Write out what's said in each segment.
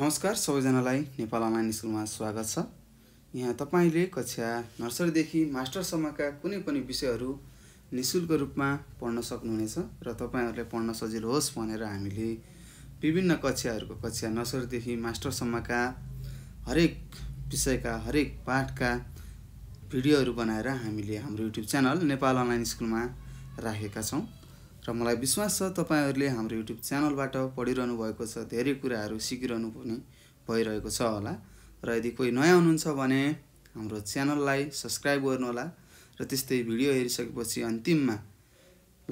नमस्कार सबैजनालाई नेपाल अनलाइन स्कुलमा स्वागत छ यहाँ तपाईँले कक्षा नर्सरीदेखि मास्टरसम्मका कुनै पनि विषयहरू नि शुल्क रूपमा पढ्न सक्नुहुनेछ र तपाईँहरूलाई पढ्न सजिलो होस् भनेर हामीले विभिन्न कक्षाहरूको कक्षा नर्सरीदेखि मास्टरसम्मका हरेक विषयका हरेक पाठका भिडियोहरू बनाएर हामीले हाम्रो युट्युब च्यानल नेपाल अनलाइन स्कुलमा राखेका छौँ मलाई विश्वास छ तपाईँहरूले हाम्रो युट्युब च्यानलबाट पढिरहनु भएको छ धेरै कुराहरू सिकिरहनु पनि भइरहेको छ होला र यदि कोही नयाँ हुनुहुन्छ भने हाम्रो च्यानललाई सब्सक्राइब गर्नुहोला र त्यस्तै भिडियो हेरिसकेपछि अन्तिममा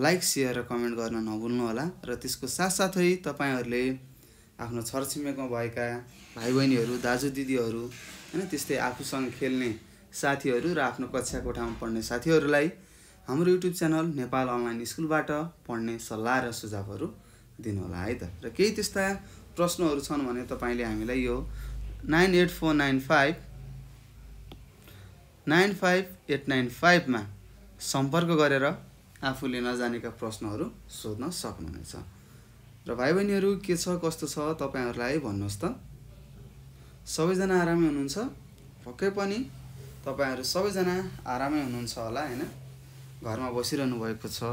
लाइक सेयर र कमेन्ट गर्न नभुल्नुहोला र त्यसको साथसाथै तपाईँहरूले आफ्नो छरछिमेकमा भएका भाइ बहिनीहरू दाजु दिदीहरू होइन त्यस्तै आफूसँग खेल्ने साथीहरू र आफ्नो कक्षा कोठामा पढ्ने साथीहरूलाई हाम्रो युट्युब च्यानल नेपाल अनलाइन स्कुलबाट पढ्ने सल्लाह र सुझावहरू दिनुहोला है त र केही त्यस्ता प्रश्नहरू छन् भने तपाईँले हामीलाई यो nine eight four nine five nine five eight nine फाइभमा सम्पर्क गरेर आफूले नजानेका प्रश्नहरू सोध्न सक्नुहुनेछ र भाइ बहिनीहरू के छ कस्तो छ तपाईँहरूलाई भन्नुहोस् त सबैजना आरामै हुनुहुन्छ पक्कै पनि तपाईँहरू सबैजना आरामै हुनुहुन्छ होला होइन घरमा बसिरहनु भएको छ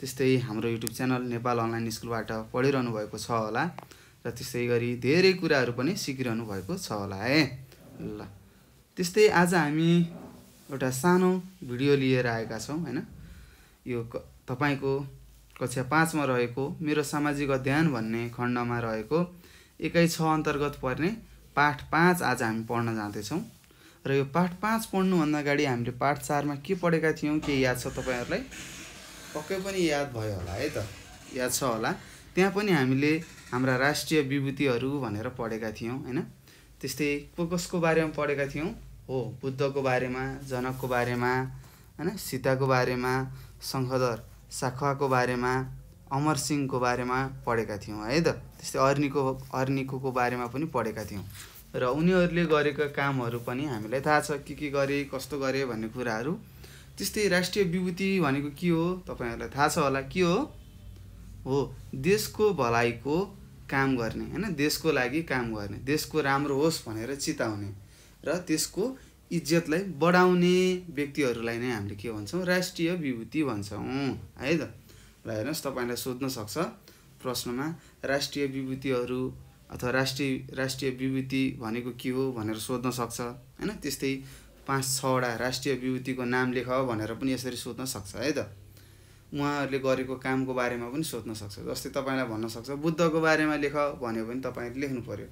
त्यस्तै हाम्रो युट्युब च्यानल नेपाल अनलाइन स्कुलबाट पढिरहनु भएको छ होला र त्यस्तै गरी धेरै कुराहरू पनि सिकिरहनु भएको छ होला है ल त्यस्तै आज हामी एउटा सानो भिडियो लिएर आएका छौँ होइन यो तपाईँको कक्षा पाँचमा रहेको मेरो सामाजिक अध्ययन भन्ने खण्डमा रहेको एकै छ अन्तर्गत पर्ने पाठ पाँच आज हामी पढ्न जाँदैछौँ र यो पाठ पाँच पढ्नुभन्दा अगाडि हामीले पाठ चारमा के पढेका थियौँ के याद छ तपाईँहरूलाई पक्कै पनि याद भयो होला है त याद छ होला त्यहाँ पनि हामीले हाम्रा राष्ट्रिय विभूतिहरू भनेर पढेका थियौँ होइन त्यस्तै को कसको बारेमा पढेका थियौँ हो बुद्धको बारेमा जनकको बारेमा होइन सीताको बारेमा शङ्खधर साखुवाको बारेमा अमर सिंहको बारेमा पढेका थियौँ है त त्यस्तै अर्निको अर्निको बारेमा पनि पढेका थियौँ र उनीहरूले गरेका कामहरू पनि हामीलाई थाहा छ के के गरे कस्तो गरे भन्ने कुराहरू त्यस्तै राष्ट्रिय विभूति भनेको के हो तपाईँहरूलाई थाहा छ होला के हो हो देशको भलाइको काम गर्ने होइन देशको लागि काम गर्ने देशको राम्रो होस् भनेर चिताउने र त्यसको इज्जतलाई बढाउने व्यक्तिहरूलाई नै हामीले के भन्छौँ राष्ट्रिय विभूति भन्छौँ है त ल हेर्नुहोस् तपाईँलाई सोध्न सक्छ प्रश्नमा राष्ट्रिय विभूतिहरू अथवा राष्ट्रिय राष्ट्रिय विभूति भनेको के हो भनेर सोध्न सक्छ होइन त्यस्तै पाँच छवटा राष्ट्रिय विभूतिको नाम लेख भनेर पनि यसरी सोध्न सक्छ है त उहाँहरूले गरेको कामको बारेमा पनि सोध्न सक्छ जस्तै तपाईँलाई भन्न सक्छ बुद्धको बारेमा लेख भन्यो भने तपाईँले लेख्नु पऱ्यो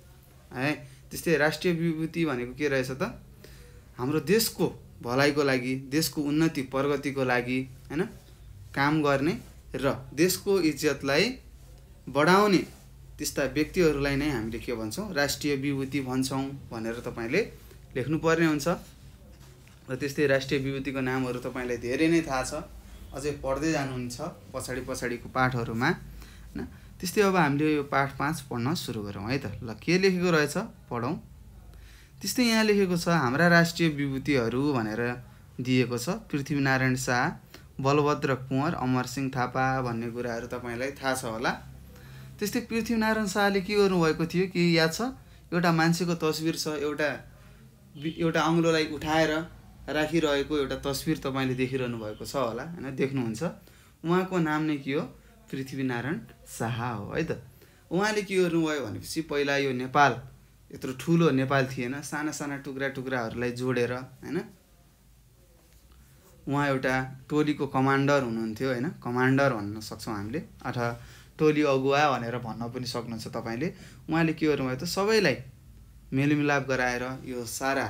है त्यस्तै राष्ट्रिय विभूति भनेको के रहेछ त हाम्रो देशको भलाइको लागि देशको उन्नति प्रगतिको लागि होइन काम गर्ने र देशको इज्जतलाई बढाउने त्यस्ता व्यक्तिहरूलाई नै हामीले के भन्छौँ राष्ट्रिय विभूति भन्छौँ भनेर तपाईँले लेख्नुपर्ने हुन्छ र त्यस्तै राष्ट्रिय विभूतिको नामहरू तपाईँलाई धेरै नै थाहा छ अझै पढ्दै जानुहुन्छ पछाडि पछाडिको पाठहरूमा होइन त्यस्तै अब हामीले यो पाठ पाँच पढ्न सुरु गरौँ है त ल के लेखेको रहेछ पढौँ त्यस्तै यहाँ लेखेको छ हाम्रा राष्ट्रिय विभूतिहरू भनेर दिएको छ पृथ्वीनारायण शाह बलभद्र कुँवर अमरसिंह थापा भन्ने कुराहरू तपाईँलाई थाहा छ होला त्यस्तै पृथ्वीनारायण शाहले के गर्नुभएको थियो कि याद छ एउटा मान्छेको तस्विर छ एउटा एउटा अङ्ग्लोलाई उठाएर राखिरहेको एउटा तस्विर तपाईँले देखिरहनु भएको छ होला होइन देख्नुहुन्छ उहाँको नाम नै के हो पृथ्वीनारायण शाह हो है त उहाँले के गर्नुभयो भनेपछि पहिला यो नेपाल यत्रो ठुलो नेपाल थिएन साना साना टुक्रा टुक्राहरूलाई जोडेर होइन उहाँ एउटा टोलीको कमान्डर हुनुहुन्थ्यो होइन कमान्डर भन्न सक्छौँ हामीले अथवा टोली अगुवा भनेर भन्न पनि सक्नुहुन्छ तपाईँले उहाँले के गर्नुभयो त सबैलाई मेलमिलाप गराएर यो सारा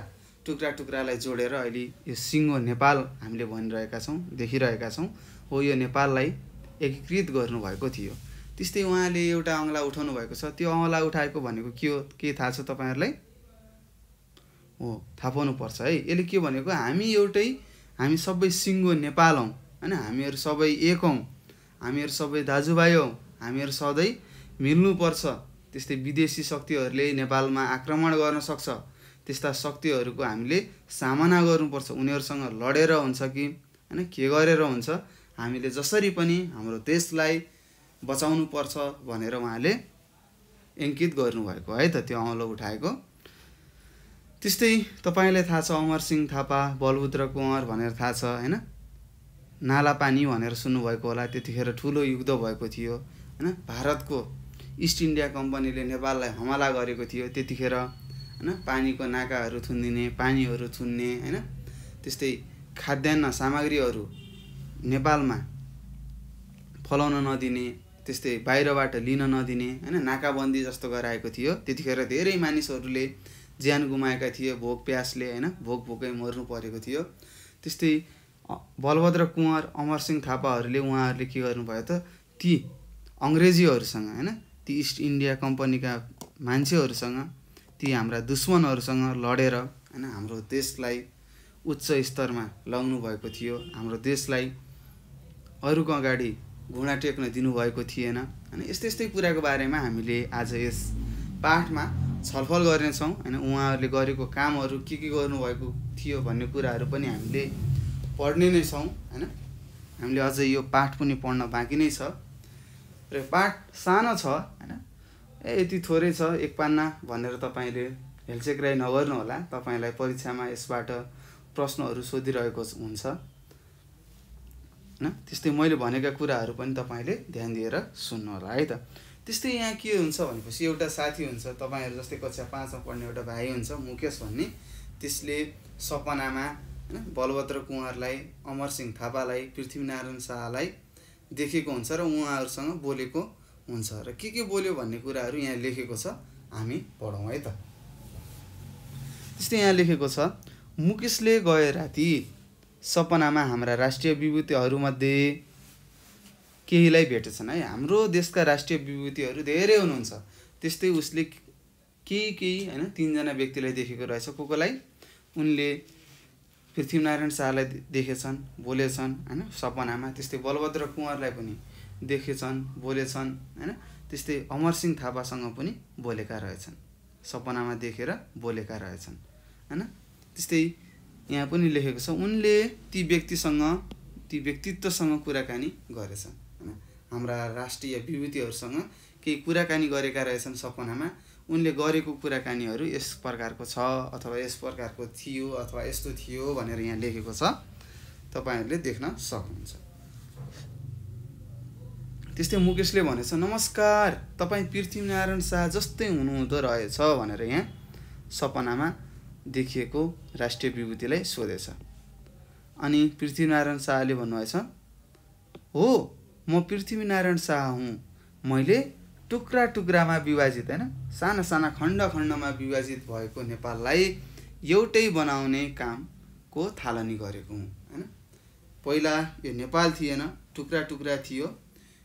टुक्रा टुक्रालाई जोडेर अहिले यो सिङ्गो नेपाल हामीले भनिरहेका छौँ देखिरहेका छौँ हो यो नेपाललाई एकीकृत गर्नुभएको थियो त्यस्तै उहाँले एउटा अङ्ला उठाउनु भएको छ त्यो अङ्ला उठाएको भनेको के हो के थाहा छ तपाईँहरूलाई हो थाहा पाउनुपर्छ है यसले के भनेको हामी एउटै हामी सबै सिङ्गो नेपाल हौँ होइन हामीहरू सबै एक हौँ हामीहरू सबै दाजुभाइ हौँ हामीहरू सधैँ मिल्नुपर्छ त्यस्तै विदेशी शक्तिहरूले नेपालमा आक्रमण गर्न सक्छ त्यस्ता शक्तिहरूको हामीले सामना गर्नुपर्छ उनीहरूसँग लडेर हुन्छ कि होइन के गरेर हुन्छ हामीले जसरी पनि हाम्रो देशलाई बचाउनु पर्छ भनेर उहाँले इङ्कित गर्नुभएको है त त्यो औँलो उठाएको त्यस्तै तपाईँलाई थाहा छ अमर सिंह थापा बलभद्र कुँवर भनेर थाहा छ होइन नाला पानी भनेर सुन्नुभएको होला त्यतिखेर ठुलो युद्ध भएको थियो होइन भारतको इस्ट इन्डिया कम्पनीले नेपाललाई हमला गरेको थियो त्यतिखेर होइन पानीको नाकाहरू थुनिदिने पानीहरू थुन्ने होइन त्यस्तै खाद्यान्न सामग्रीहरू नेपालमा फलाउन नदिने त्यस्तै बाहिरबाट लिन नदिने होइन नाकाबन्दी जस्तो गराएको थियो त्यतिखेर धेरै मानिसहरूले ज्यान गुमाएका थिए भोक प्यासले होइन भोक भोकै मर्नु परेको थियो त्यस्तै बलभद्र कुँवर अमरसिंह थापाहरूले उहाँहरूले के गर्नुभयो त ती अङ्ग्रेजीहरूसँग होइन ती इस्ट इन्डिया कम्पनीका मान्छेहरूसँग ती हाम्रा दुश्मनहरूसँग लडेर होइन हाम्रो देशलाई उच्च स्तरमा भएको थियो हाम्रो देशलाई अरूको अगाडि घुँडा टेक्न दिनुभएको थिएन होइन यस्तै यस्तै कुराको बारेमा हामीले आज यस पाठमा छलफल गर्नेछौँ होइन उहाँहरूले गरेको कामहरू के के गर्नुभएको थियो भन्ने कुराहरू पनि हामीले पढ्ने नै छौँ होइन हामीले अझै यो पाठ पनि पढ्न बाँकी नै छ र बाट सानो छ होइन ए यति थोरै छ एक पान्ना भनेर तपाईँले हेलचेक्राइ नगर्नुहोला तपाईँलाई परीक्षामा यसबाट प्रश्नहरू सोधिरहेको हुन्छ होइन त्यस्तै मैले भनेका कुराहरू पनि तपाईँले ध्यान दिएर सुन्नुहोला है त त्यस्तै यहाँ के हुन्छ भनेपछि एउटा साथी हुन्छ तपाईँहरू जस्तै कक्षा पाँचमा पढ्ने एउटा भाइ हुन्छ मुकेश भन्ने त्यसले सपनामा होइन बलभद्र कुँवरलाई अमरसिंह थापालाई पृथ्वीनारायण शाहलाई देखेको हुन्छ र उहाँहरूसँग बोलेको हुन्छ र के के बोल्यो भन्ने कुराहरू यहाँ लेखेको छ हामी पढौँ है त त्यस्तै यहाँ लेखेको छ मुकेशले गए राति सपनामा हाम्रा राष्ट्रिय विभूतिहरूमध्ये केहीलाई भेटेछन् है हाम्रो देशका राष्ट्रिय विभूतिहरू धेरै हुनुहुन्छ त्यस्तै उसले केही केही होइन तिनजना व्यक्तिलाई देखेको रहेछ को कोलाई उनले पृथ्वीनारायण शाहलाई देखेछन् बोलेछन् होइन सपनामा त्यस्तै बलभद्र कुँवरलाई पनि देखेछन् बोलेछन् होइन त्यस्तै अमरसिंह थापासँग पनि बोलेका रहेछन् सपनामा देखेर बोलेका रहेछन् होइन त्यस्तै यहाँ पनि लेखेको छ उनले ती व्यक्तिसँग ती व्यक्तित्वसँग कुराकानी गरेछन् होइन हाम्रा राष्ट्रिय विभूतिहरूसँग केही कुराकानी गरेका रहेछन् सपनामा उनले गरेको कुराकानीहरू यस प्रकारको छ अथवा यस प्रकारको थियो अथवा यस्तो थियो भनेर यहाँ लेखेको छ तपाईँहरूले देख्न सक्नुहुन्छ त्यस्तै मुकेशले भनेछ नमस्कार तपाईँ पृथ्वीनारायण शाह जस्तै हुनुहुँदो रहेछ भनेर यहाँ सपनामा देखिएको राष्ट्रिय विभूतिलाई सोधेछ अनि पृथ्वीनारायण शाहले भन्नुभएछ हो म पृथ्वीनारायण शाह हुँ मैले टुक्रा टुक्रामा विभाजित होइन साना साना खण्ड खण्डमा विभाजित भएको नेपाललाई एउटै बनाउने कामको थालनी गरेको हुँ होइन पहिला यो नेपाल थिएन टुक्रा टुक्रा थियो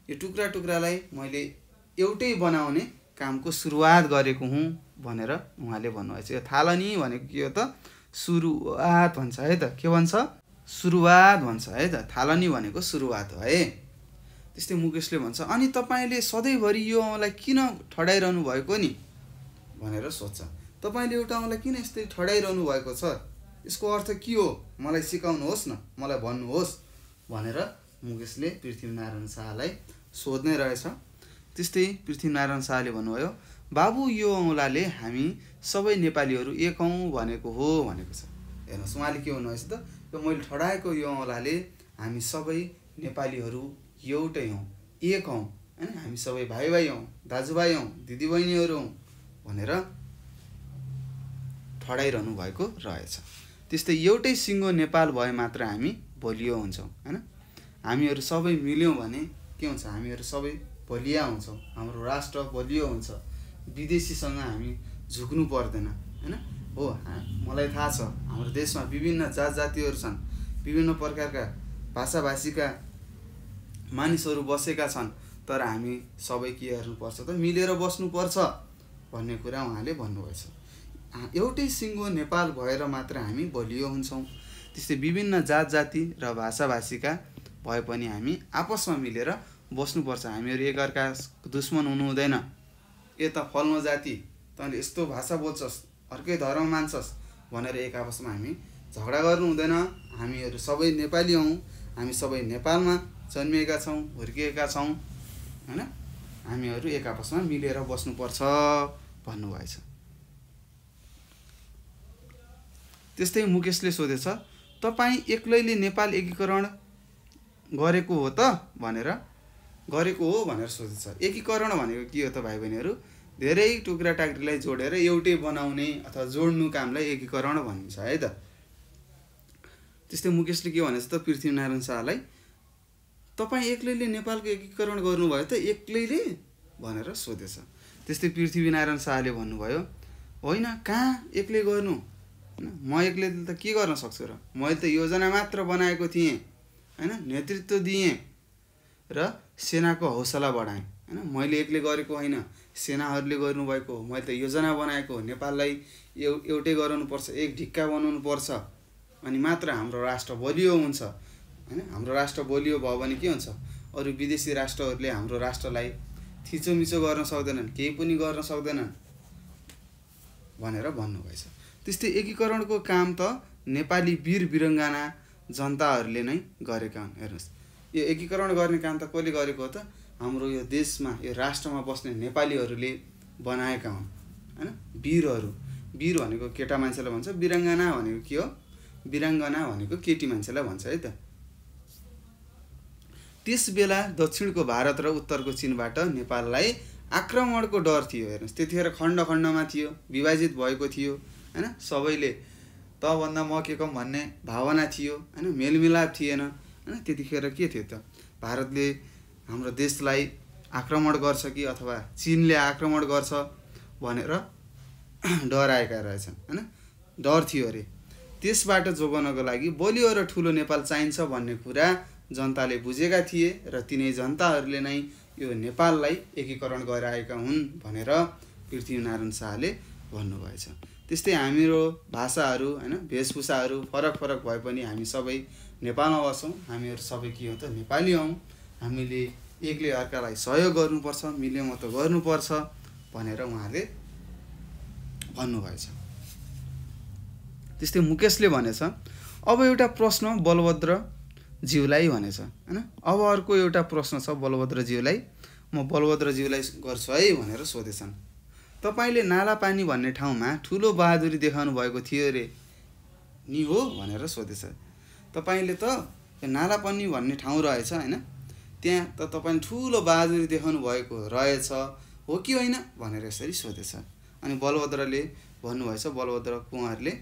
यो टुक्रा टुक्रालाई मैले एउटै बनाउने कामको सुरुवात गरेको हुँ भनेर उहाँले भन्नुभएछ यो थालनी भनेको के हो त सुरुवात भन्छ है त के भन्छ सुरुवात भन्छ है त थालनी भनेको सुरुवात हो है त्यस्तै मुकेशले भन्छ अनि तपाईँले सधैँभरि यो औँलाई किन ठडाइरहनु भएको नि भनेर सोध्छ तपाईँले एउटा औँलाई किन यस्तै ठडाइरहनु भएको छ यसको अर्थ के हो मलाई सिकाउनुहोस् न मलाई भन्नुहोस् भनेर मुकेशले पृथ्वीनारायण शाहलाई सोध्ने रहेछ त्यस्तै पृथ्वीनारायण शाहले भन्नुभयो बाबु यो औँलाले हामी सबै नेपालीहरू एक औँ भनेको हो भनेको छ हेर्नुहोस् उहाँले के भन्नुभएछ त यो मैले ठडाएको यो औँलाले हामी सबै नेपालीहरू एउटै हौँ एक हौँ होइन हामी सबै भाइ भाइ हौँ दाजुभाइ हौँ दिदीबहिनीहरू हौँ भनेर ठडाइरहनु भएको रहेछ त्यस्तै एउटै सिङ्गो नेपाल भए मात्र हामी भोलियो हुन्छौँ होइन हामीहरू सबै मिल्यौँ भने के हुन्छ हामीहरू सबै भलिया हुन्छौँ हाम्रो राष्ट्र बलियो हुन्छ विदेशीसँग हामी झुक्नु पर्दैन होइन हो मलाई थाहा छ हाम्रो देशमा विभिन्न जात जातिहरू छन् विभिन्न प्रकारका भाषाभाषीका मानिसहरू बसेका छन् तर हामी सबै के हेर्नुपर्छ त मिलेर बस्नुपर्छ भन्ने कुरा उहाँले भन्नुभएछ एउटै सिङ्गो नेपाल भएर मात्र हामी बलियो हुन्छौँ त्यस्तै विभिन्न जात जाति र भाषाभाषीका भए पनि हामी आपसमा मिलेर बस्नुपर्छ हामीहरू एकअर्का दुश्मन हुनु हुँदैन यता फल्नु जाति तैँले यस्तो भाषा बोल्छस् अर्कै धर्म मान्छस् भनेर एक आपसमा हामी झगडा गर्नु हुँदैन हामीहरू सबै नेपाली हौँ हामी सबै नेपालमा जन्मिएका छौँ हुर्किएका छौँ होइन हामीहरू एक आपसमा मिलेर बस्नुपर्छ भन्नुभएछ त्यस्तै मुकेशले सोधेछ तपाईँ एक्लैले नेपाल एकीकरण गरेको हो त भनेर गरेको हो भनेर सोधेछ एकीकरण भनेको के हो त भाइ बहिनीहरू धेरै टुक्रा टाक्रीलाई जोडेर एउटै बनाउने अथवा जोड्नु कामलाई एकीकरण भनिन्छ है त त्यस्तै मुकेशले के भनेछ त पृथ्वीनारायण शाहलाई तपाईँ एक्लैले नेपालको एकीकरण गर्नुभयो त एक्लैले भनेर सोधेछ त्यस्तै पृथ्वीनारायण शाहले भन्नुभयो होइन कहाँ एक्लै गर्नु होइन म एक्लैले त के गर्न सक्छु र मैले त योजना मात्र बनाएको थिएँ होइन नेतृत्व दिएँ र सेनाको हौसला बढाएँ होइन मैले एक्लै गरेको होइन सेनाहरूले गर्नुभएको हो मैले त योजना बनाएको हो नेपाललाई एउ एउटै गराउनुपर्छ एक ढिक्का बनाउनुपर्छ अनि मात्र हाम्रो राष्ट्र बलियो हुन्छ होइन हाम्रो राष्ट्र बलियो भयो भने के हुन्छ अरू विदेशी राष्ट्रहरूले हाम्रो राष्ट्रलाई थिचोमिचो गर्न सक्दैनन् केही पनि गर्न सक्दैनन् भनेर भन्नुभएछ त्यस्तै एकीकरणको काम त नेपाली वीर बिरङ्गना जनताहरूले नै गरेका हुन् हेर्नुहोस् यो एकीकरण गर्ने काम त कसले गरेको हो त हाम्रो यो देशमा यो राष्ट्रमा बस्ने नेपालीहरूले बनाएका हुन् होइन वीरहरू वीर भनेको केटा मान्छेलाई भन्छ विरङ्गना भनेको के हो विरङ्गना भनेको केटी मान्छेलाई भन्छ है त त्यस बेला दक्षिणको भारत र उत्तरको चिनबाट नेपाललाई आक्रमणको डर थियो हेर्नुहोस् त्यतिखेर खण्ड खण्डमा थियो विभाजित भएको थियो होइन सबैले भन्दा म के कम भन्ने भावना थियो होइन मेलमिलाप थिएन होइन त्यतिखेर के थियो त भारतले हाम्रो देशलाई आक्रमण गर्छ कि अथवा चिनले आक्रमण गर्छ भनेर डराएका रहेछन् होइन डर थियो अरे त्यसबाट जोगाउनको लागि बलियो र ठुलो नेपाल चाहिन्छ भन्ने कुरा जनताले बुझेका थिए र तिनै जनताहरूले नै यो नेपाललाई एकीकरण गराएका हुन् भनेर पृथ्वीनारायण शाहले भन्नुभएछ त्यस्तै हाम्रो भाषाहरू होइन वेशभूषाहरू फरक फरक भए पनि हामी सबै नेपालमा बस्छौँ हामीहरू सबै के हो त नेपाली हौँ हामीले एकले अर्कालाई सहयोग गर्नुपर्छ मिलेमत गर्नुपर्छ भनेर उहाँले भन्नुभएछ त्यस्तै मुकेशले भनेछ अब एउटा प्रश्न बलभद्र ज्यूलाई भनेछ होइन अब अर्को एउटा प्रश्न छ बलभद्रज्यूलाई म बलभद्रज्यूलाई गर्छु है भनेर सोधेछन् तपाईँले नालापानी भन्ने ठाउँमा ठुलो बहादुरी देखाउनु भएको थियो अरे नि हो भनेर सोधेछ तपाईँले त नालापानी भन्ने ठाउँ रहेछ होइन त्यहाँ त तपाईँले ठुलो बहादुरी देखाउनु भएको रहेछ हो कि होइन भनेर यसरी सोधेछ अनि बलभद्रले भन्नुभएछ बलभद्र कुँवरले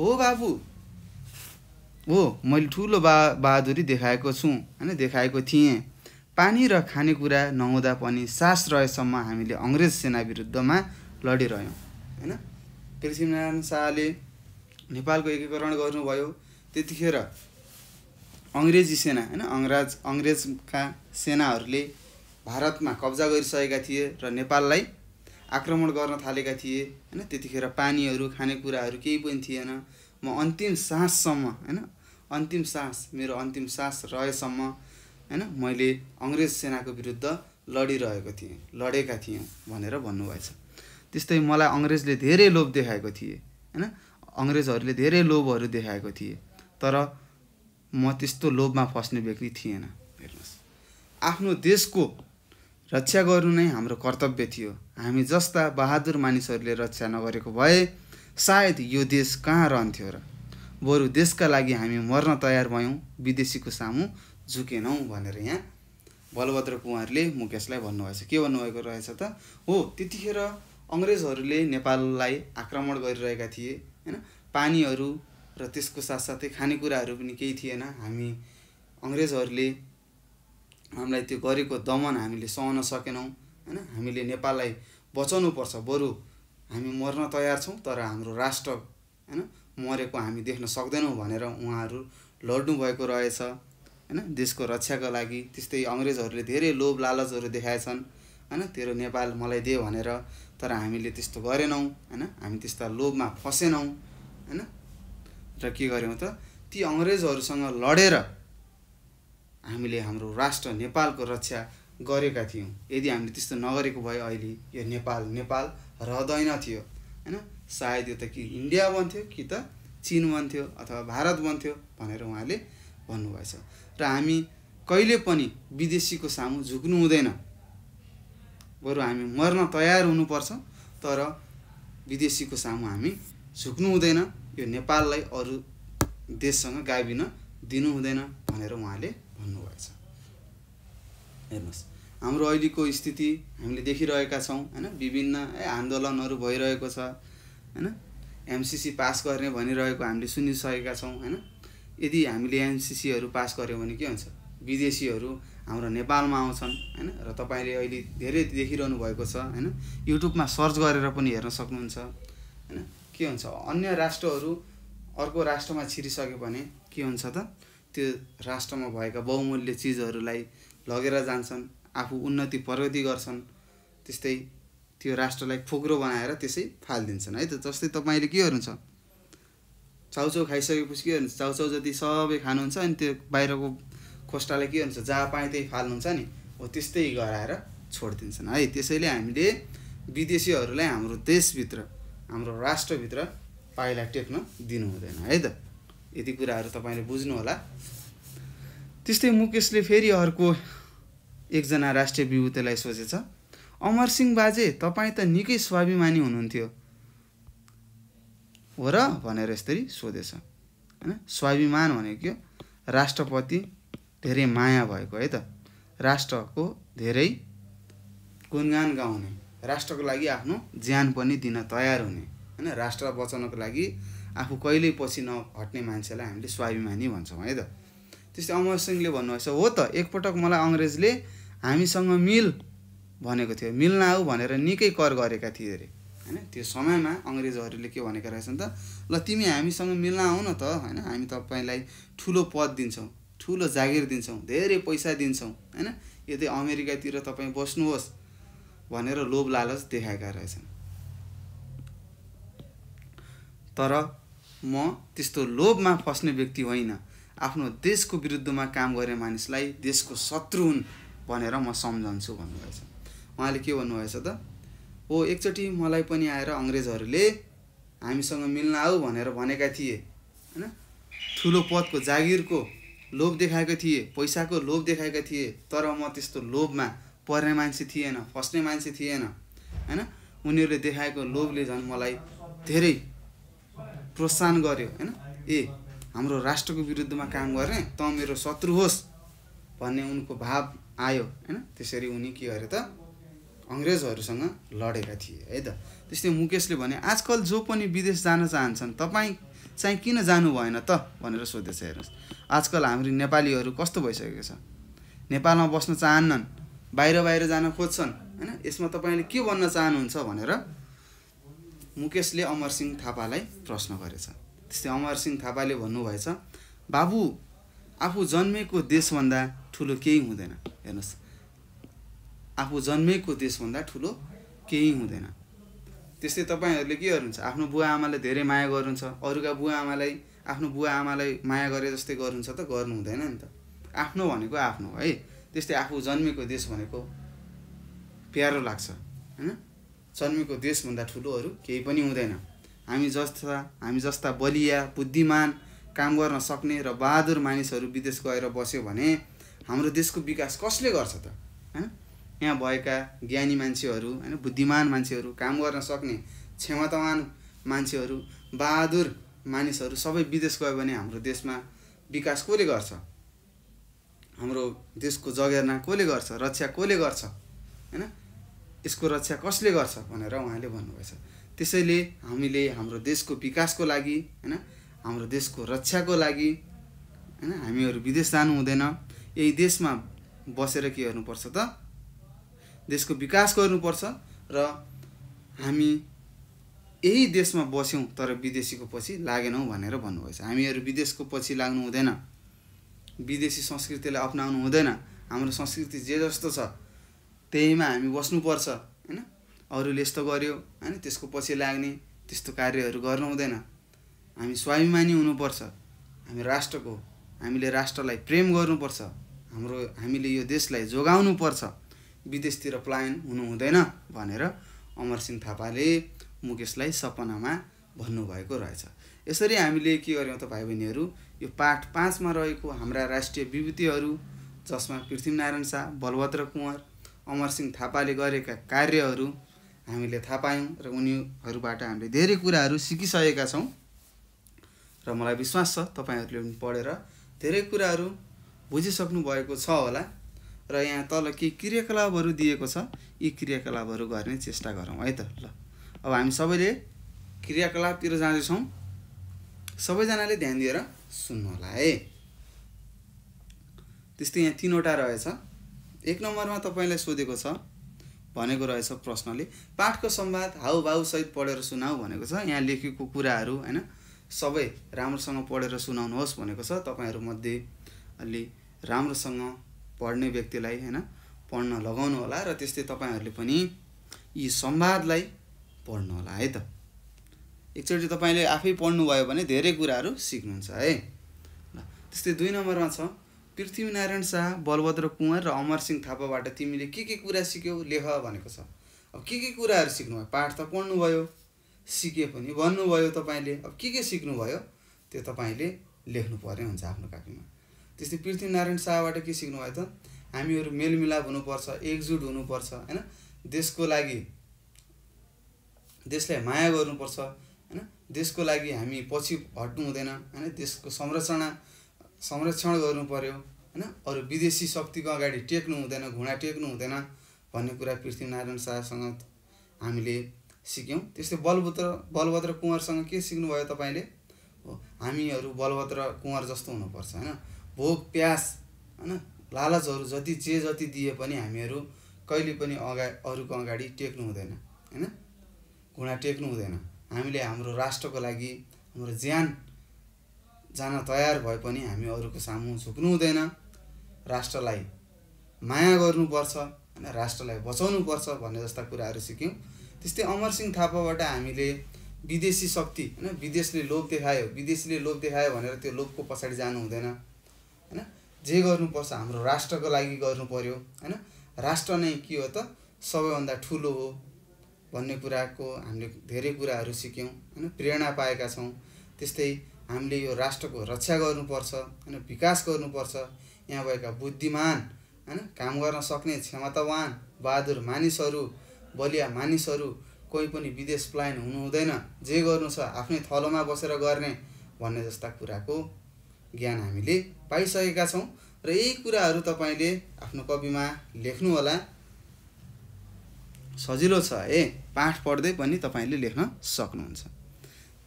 हो बाबु हो मैले ठुलो बा बहादुरी देखाएको छु होइन देखाएको थिएँ पानी र खानेकुरा नहुँदा पनि सास रहेसम्म हामीले अङ्ग्रेज सेना विरुद्धमा लडिरह्यौँ होइन पृथ्वीनारायण शाहले नेपालको एकीकरण गर्नुभयो त्यतिखेर अङ्ग्रेजी सेना होइन अङ्ग्राज अङ्ग्रेजका सेनाहरूले भारतमा कब्जा गरिसकेका थिए र नेपाललाई आक्रमण गर्न थालेका थिए होइन त्यतिखेर पानीहरू खानेकुराहरू केही पनि थिएन म अन्तिम साससम्म होइन अन्तिम सास मेरो अन्तिम सास रहेसम्म होइन मैले अङ्ग्रेज सेनाको विरुद्ध लडिरहेको थिएँ लडेका थियौँ भनेर भन्नुभएछ त्यस्तै मलाई अङ्ग्रेजले धेरै लोभ देखाएको थिए होइन अङ्ग्रेजहरूले धेरै लोभहरू देखाएको थिए तर म त्यस्तो लोभमा फस्ने व्यक्ति थिएन हेर्नुहोस् आफ्नो देशको रक्षा गर्नु नै हाम्रो कर्तव्य थियो हामी जस्ता बहादुर मानिसहरूले रक्षा नगरेको भए सायद यो देश कहाँ रहन्थ्यो र बरु देशका लागि हामी मर्न तयार भयौँ विदेशीको सामु झुकेनौँ भनेर यहाँ बलभद्र कुँवरले मुकेशलाई भन्नुभएछ के भन्नुभएको रहेछ त हो त्यतिखेर अङ्ग्रेजहरूले नेपाललाई आक्रमण गरिरहेका थिए होइन पानीहरू र त्यसको साथसाथै खानेकुराहरू पनि केही थिएन हामी अङ्ग्रेजहरूले हामीलाई त्यो गरेको दमन हामीले सहन सकेनौँ होइन हामीले नेपाललाई बचाउनुपर्छ बरु हामी मर्न तयार छौँ तर हाम्रो राष्ट्र होइन मरेको हामी देख्न सक्दैनौँ भनेर उहाँहरू लड्नुभएको रहेछ होइन देशको रक्षाको लागि त्यस्तै अङ्ग्रेजहरूले धेरै लोभ लालचहरू देखाएछन् होइन तेरो नेपाल मलाई दे भनेर तर हामीले त्यस्तो गरेनौँ होइन हामी त्यस्ता लोभमा फसेनौँ होइन र के गऱ्यौँ त ती अङ्ग्रेजहरूसँग लडेर हामीले हाम्रो राष्ट्र नेपालको रक्षा गरेका थियौँ यदि हामीले त्यस्तो नगरेको भए अहिले यो नेपाल नेपाल रहँदैन थियो होइन सायद यो त कि इन्डिया बन्थ्यो कि त चिन बन्थ्यो अथवा भारत बन्थ्यो भनेर उहाँले भन्नुभएछ र हामी कहिले पनि विदेशीको सामु झुक्नु हुँदैन बरु हामी मर्न तयार हुनुपर्छ तर विदेशीको सामु हामी झुक्नु हुँदैन यो नेपाललाई अरू देशसँग गाविन दिनु हुँदैन भनेर उहाँले भन्नुभएछ हेर्नुहोस् हाम्रो अहिलेको स्थिति हामीले देखिरहेका छौँ होइन विभिन्न आन्दोलनहरू भइरहेको छ होइन एमसिसी पास गर्ने भनिरहेको हामीले सुनिसकेका छौँ होइन यदि हामीले एमसिसीहरू पास गऱ्यौँ भने के हुन्छ विदेशीहरू हाम्रो नेपालमा आउँछन् होइन र तपाईँले अहिले धेरै देखिरहनु भएको छ होइन युट्युबमा सर्च गरेर पनि हेर्न सक्नुहुन्छ होइन के हुन्छ अन्य राष्ट्रहरू अर्को राष्ट्रमा छिरिसक्यो भने के हुन्छ त त्यो राष्ट्रमा भएका बहुमूल्य चिजहरूलाई लगेर जान्छन् आफू उन्नति प्रगति गर्छन् त्यस्तै त्यो राष्ट्रलाई फोक्रो बनाएर त्यसै फालिदिन्छन् है त जस्तै तपाईँले के गर्नुहुन्छ चाउचाउ खाइसकेपछि के गर्नुहुन्छ चाउचाउ जति सबै खानुहुन्छ अनि त्यो बाहिरको खोस्टाले के गर्नुहुन्छ जहाँ पाए त्यही फाल्नुहुन्छ नि हो त्यस्तै गराएर छोडिदिन्छन् है त्यसैले हामीले विदेशीहरूलाई हाम्रो देशभित्र हाम्रो राष्ट्रभित्र पाइला टेक्न दिनु हुँदैन है त यति कुराहरू तपाईँले होला त्यस्तै मुकेशले फेरि अर्को एकजना राष्ट्रिय विभूतिलाई सोचेछ अमरसिंह बाजे तपाईँ त निकै स्वाभिमानी हुनुहुन्थ्यो हो र भनेर यसरी सोधेछ होइन स्वाभिमान भनेको राष्ट्रपति धेरै माया भएको है त राष्ट्रको धेरै गुणगान गाउने राष्ट्रको लागि आफ्नो ज्यान पनि दिन तयार हुने होइन राष्ट्र बचाउनको लागि आफू कहिल्यै पछि नहट्ने मान्छेलाई हामीले स्वाभिमानी भन्छौँ है त त्यस्तै अमर सिंहले भन्नुभएछ हो त एकपटक मलाई अङ्ग्रेजले हामीसँग मिल भनेको थियो मिल्न आऊ भनेर निकै कर गरेका थिए अरे होइन त्यो समयमा अङ्ग्रेजहरूले के भनेका रहेछन् त ल तिमी हामीसँग मिल्न आऊ न त होइन हामी तपाईँलाई ठुलो पद दिन्छौँ ठुलो जागिर दिन्छौँ धेरै पैसा दिन्छौँ होइन यदि अमेरिकातिर तपाईँ बस्नुहोस् भनेर लोभ लालच देखाएका रहेछन् तर म त्यस्तो लोभमा फस्ने व्यक्ति होइन आफ्नो देशको विरुद्धमा काम गर्ने मानिसलाई देशको शत्रु हुन् भनेर म सम्झन्छु भन्नुभएछ उहाँले के भन्नुभएछ त ओ एकचोटि मलाई पनि आएर अङ्ग्रेजहरूले हामीसँग मिल्न आऊ भनेर भनेका थिए होइन ठुलो पदको जागिरको लोभ देखाएको थिए पैसाको लोभ देखाएका थिए तर म त्यस्तो लोभमा पर्ने मान्छे थिएन फस्ने मान्छे थिएन होइन उनीहरूले देखाएको लोभले झन् मलाई धेरै प्रोत्साहन गर्यो होइन ए हाम्रो राष्ट्रको विरुद्धमा काम गर्ने त मेरो शत्रु होस् भन्ने उनको भाव आयो होइन त्यसरी उनी के अरे त अङ्ग्रेजहरूसँग लडेका थिए है त त्यस्तै मुकेशले भने आजकल जो पनि विदेश जान चाहन्छन् तपाईँ चाहिँ किन जानु भएन त भनेर सोधेछ हेर्नुहोस् आजकल हाम्रो नेपालीहरू कस्तो भइसकेको छ नेपालमा बस्न चाहन्नन् बाहिर बाहिर जान खोज्छन् होइन यसमा तपाईँले के भन्न चाहनुहुन्छ भनेर मुकेशले अमरसिंह थापालाई प्रश्न गरेछ त्यस्तै अमरसिंह थापाले भन्नुभएछ बाबु आफू जन्मेको देशभन्दा ठुलो केही हुँदैन हेर्नुहोस् आफू जन्मेको देशभन्दा ठुलो केही हुँदैन त्यस्तै तपाईँहरूले के गर्नुहुन्छ आफ्नो बुवा आमालाई धेरै माया गर्नुहुन्छ अरूका बुवा आमालाई आफ्नो बुवा आमालाई माया गरे जस्तै गर्नुहुन्छ त गर्नु हुँदैन नि त आफ्नो भनेको आफ्नो है त्यस्तै आफू जन्मेको देश भनेको प्यारो लाग्छ होइन जन्मेको देशभन्दा ठुलोहरू केही पनि हुँदैन हामी जस्ता हामी जस्ता बलिया बुद्धिमान काम गर्न सक्ने र बहादुर मानिसहरू विदेश गएर बस्यो भने हाम्रो देशको विकास कसले गर्छ त होइन यहाँ भएका ज्ञानी मान्छेहरू होइन बुद्धिमान मान्छेहरू काम गर्न सक्ने क्षमतावान मान्छेहरू बहादुर मानिसहरू सबै विदेश गयो भने हाम्रो देशमा विकास कसले गर्छ हाम्रो देशको जगेर्ना कसले गर्छ रक्षा कसले गर्छ होइन यसको रक्षा कसले गर्छ भनेर उहाँले भन्नुभएछ त्यसैले हामीले हाम्रो देशको विकासको लागि होइन हाम्रो देशको रक्षाको लागि होइन हामीहरू विदेश जानु हुँदैन यही देशमा बसेर के गर्नुपर्छ त देशको विकास गर्नुपर्छ र हामी यही देशमा बस्यौँ तर विदेशीको पछि लागेनौँ भनेर भन्नुभएछ हामीहरू विदेशको पछि लाग्नु हुँदैन विदेशी संस्कृतिलाई अप्नाउनु हुँदैन हाम्रो संस्कृति जे जस्तो छ त्यहीमा हामी बस्नुपर्छ होइन अरूले यस्तो गर्यो होइन त्यसको पछि लाग्ने त्यस्तो कार्यहरू गर्नु हुँदैन हामी स्वाभिमानी हुनुपर्छ हामी राष्ट्रको हामीले राष्ट्रलाई प्रेम गर्नुपर्छ हाम्रो हामीले यो देशलाई जोगाउनुपर्छ विदेशतिर पलायन हुनु हुँदैन भनेर अमरसिंह थापाले मुकेशलाई सपनामा भन्नुभएको रहेछ यसरी हामीले के गर्यौँ त भाइ बहिनीहरू यो पाठ पाँचमा रहेको हाम्रा राष्ट्रिय विभूतिहरू जसमा पृथ्वीनारायण शाह बलभद्र कुँवर अमरसिंह थापाले गरेका कार्यहरू हामीले थाहा पायौँ र उनीहरूबाट हामीले धेरै कुराहरू सिकिसकेका छौँ र मलाई विश्वास छ तपाईँहरूले पनि पढेर धेरै कुराहरू बुझिसक्नु भएको छ होला र यहाँ तल के क्रियाकलापहरू दिएको छ यी क्रियाकलापहरू गर्ने चेष्टा गरौँ है त ल अब हामी सबैले क्रियाकलापतिर जाँदैछौँ सबैजनाले ध्यान दिएर सुन्नु होला है त्यस्तै यहाँ तिनवटा रहेछ एक नम्बरमा तपाईँलाई सोधेको छ भनेको रहेछ प्रश्नले पाठको संवाद हाउभाउसहित पढेर सुनाऊ भनेको छ यहाँ लेखेको कुराहरू होइन सबै राम्रोसँग पढेर सुनाउनुहोस् भनेको छ तपाईँहरूमध्ये अलि राम्रोसँग पढ्ने व्यक्तिलाई होइन पढ्न लगाउनु होला र त्यस्तै तपाईँहरूले पनि यी संवादलाई पढ्नु होला है त एकचोटि तपाईँले आफै पढ्नुभयो भने धेरै कुराहरू सिक्नुहुन्छ है ल त्यस्तै दुई नम्बरमा छ पृथ्वीनारायण शाह बलभद्र कुँवर र अमरसिंह थापाबाट तिमीले के के कुरा सिक्यौ लेख भनेको छ अब के के कुराहरू सिक्नुभयो पाठ त पढ्नुभयो सिके पनि भन्नुभयो तपाईँले अब के के सिक्नुभयो त्यो तपाईँले लेख्नु पऱ्यो हुन्छ आफ्नो कापीमा त्यस्तै पृथ्वीनारायण शाहबाट के सिक्नुभयो त हामीहरू मेलमिलाप हुनुपर्छ एकजुट हुनुपर्छ होइन देशको लागि देशलाई माया गर्नुपर्छ होइन देशको लागि हामी पछि हट्नु हुँदैन होइन देशको संरचना संरक्षण गर्नु पऱ्यो होइन अरू विदेशी शक्तिको अगाडि टेक्नु हुँदैन घुँडा टेक्नु हुँदैन भन्ने कुरा पृथ्वीनारायण शाहसँग हामीले सिक्यौँ त्यस्तै बलभद्र बलभद्र कुँवरसँग के सिक्नुभयो तपाईँले हो हामीहरू बलभद्र कुँवर जस्तो हुनुपर्छ होइन भोग प्यास होइन लालचहरू जति जे जति दिए पनि हामीहरू कहिले पनि अगा अरूको अगाडि टेक्नु हुँदैन होइन घुँडा टेक्नु हुँदैन हामीले हाम्रो राष्ट्रको लागि हाम्रो ज्यान जान तयार भए पनि हामी अरूको सामु झुक्नु हुँदैन राष्ट्रलाई माया गर्नुपर्छ होइन राष्ट्रलाई बचाउनुपर्छ भन्ने जस्ता कुराहरू सिक्यौँ त्यस्तै अमरसिंह थापाबाट हामीले विदेशी शक्ति होइन विदेशले लोभ देखायो विदेशीले लोभ देखायो भनेर त्यो लोभको पछाडि जानु हुँदैन होइन जे गर्नुपर्छ हाम्रो राष्ट्रको लागि गर्नु पऱ्यो होइन राष्ट्र नै के हो त सबैभन्दा ठुलो हो भन्ने कुराको हामीले धेरै कुराहरू सिक्यौँ होइन प्रेरणा पाएका छौँ त्यस्तै हामीले यो राष्ट्रको रक्षा गर्नुपर्छ होइन विकास गर्नुपर्छ यहाँ भएका बुद्धिमान होइन काम गर्न सक्ने क्षमतावान बहादुर मानिसहरू बलिया मानिसहरू कोही पनि विदेश प्लायन हुनुहुँदैन जे गर्नु छ आफ्नै थलोमा बसेर गर्ने भन्ने जस्ता कुराको ज्ञान हामीले पाइसकेका छौँ र यही कुराहरू तपाईँले आफ्नो कविमा लेख्नुहोला सजिलो छ ए पाठ पढ्दै पनि तपाईँले लेख्न सक्नुहुन्छ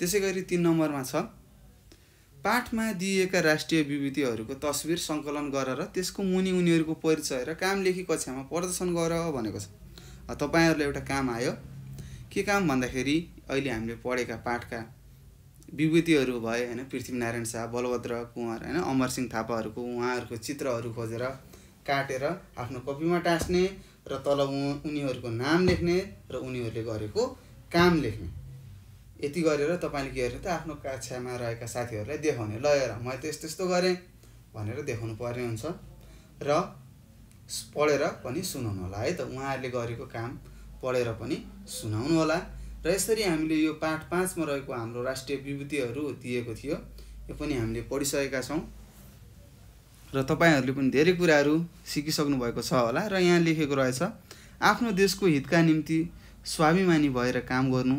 त्यसै गरी तिन नम्बरमा छ पाठमा दिइएका राष्ट्रिय विभूतिहरूको तस्विर सङ्कलन गरेर त्यसको मुनि उनीहरूको परिचय र काम लेखी कक्षामा प्रदर्शन गर भनेको छ तपाईँहरूलाई एउटा काम आयो के काम भन्दाखेरि अहिले हामीले पढेका पाठका विभूतिहरू भए होइन पृथ्वीनारायण शाह बलभद्र कुँवर होइन अमरसिंह थापाहरूको उहाँहरूको चित्रहरू खोजेर काटेर आफ्नो कपीमा टाँस्ने र तल उनीहरूको नाम लेख्ने र उनीहरूले गरेको काम लेख्ने यति गरेर तपाईँले के गर्नु त आफ्नो कक्षामा रहेका साथीहरूलाई देखाउने ल म मैले त यस्तो यस्तो गरेँ भनेर देखाउनु पर्ने हुन्छ र पढेर पनि सुनाउनु होला है त उहाँहरूले गरेको काम पढेर पनि सुनाउनु होला र यसरी हामीले यो पाठ पाँचमा रहेको हाम्रो राष्ट्रिय विभूतिहरू दिएको थियो यो पनि हामीले पढिसकेका छौँ र तपाईँहरूले पनि धेरै कुराहरू सिकिसक्नु भएको छ होला र यहाँ लेखेको रहेछ आफ्नो देशको हितका निम्ति स्वाभिमानी भएर काम गर्नु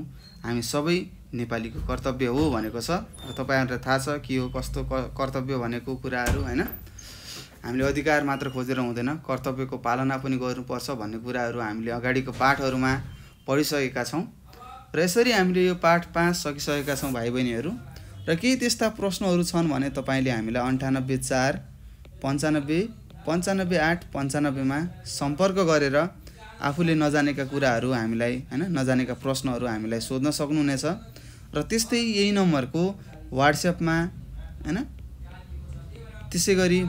हामी सबै नेपालीको कर्तव्य हो भनेको छ र तपाईँहरूलाई थाहा छ के हो कस्तो कर्तव्य भनेको कुराहरू होइन हामीले अधिकार मात्र खोजेर हुँदैन कर्तव्यको पालना पनि गर्नुपर्छ भन्ने कुराहरू हामीले अगाडिको पाठहरूमा पढिसकेका छौँ र यसरी हामीले यो पाठ पाँच सकिसकेका छौँ भाइ बहिनीहरू र केही त्यस्ता प्रश्नहरू छन् भने तपाईँले हामीलाई अन्ठानब्बे चार पन्चानब्बे पन्चानब्बे आठ पन्चानब्बेमा सम्पर्क गरेर आफूले नजानेका कुराहरू हामीलाई होइन नजानेका प्रश्नहरू हामीलाई सोध्न सक्नुहुनेछ र त्यस्तै यही नम्बरको वाट्सएपमा होइन त्यसै गरी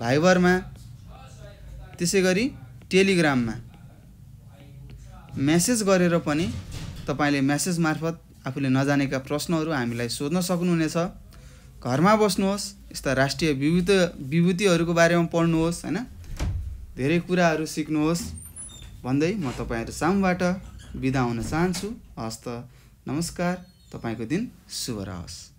भाइबरमा त्यसै गरी टेलिग्राममा म्यासेज गरेर पनि तपाईँले म्यासेज मार्फत आफूले नजानेका प्रश्नहरू हामीलाई सोध्न सक्नुहुनेछ घरमा बस्नुहोस् यस्ता राष्ट्रिय विभूत विभूतिहरूको बारेमा पढ्नुहोस् होइन धेरै कुराहरू सिक्नुहोस् भन्दै म तपाईँहरू सामबाट बिदा हुन चाहन्छु हस्त नमस्कार तपाईँको दिन शुभ रहोस्